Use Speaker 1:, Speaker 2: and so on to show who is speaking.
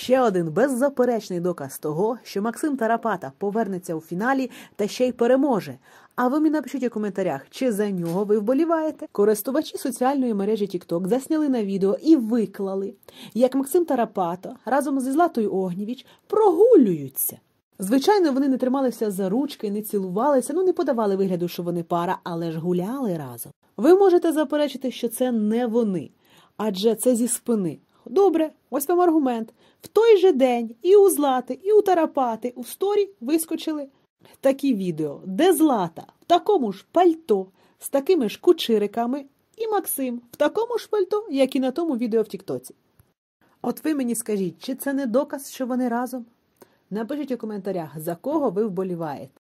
Speaker 1: Ще один беззаперечний доказ того, що Максим Тарапата повернеться у фіналі та ще й переможе. А ви мені напишіть у коментарях, чи за нього ви вболіваєте. Користувачі соціальної мережі TikTok засняли на відео і виклали, як Максим Тарапата разом зі Златою Огнівіч прогулюються. Звичайно, вони не трималися за ручки, не цілувалися, ну не подавали вигляду, що вони пара, але ж гуляли разом. Ви можете заперечити, що це не вони, адже це зі спини. Добре, ось вам аргумент. В той же день і у Злати, і у Тарапати у сторі вискочили такі відео, де Злата в такому ж пальто, з такими ж кучириками, і Максим в такому ж пальто, як і на тому відео в Тіктоці. От ви мені скажіть, чи це не доказ, що вони разом? Напишіть у коментарях, за кого ви вболіваєте.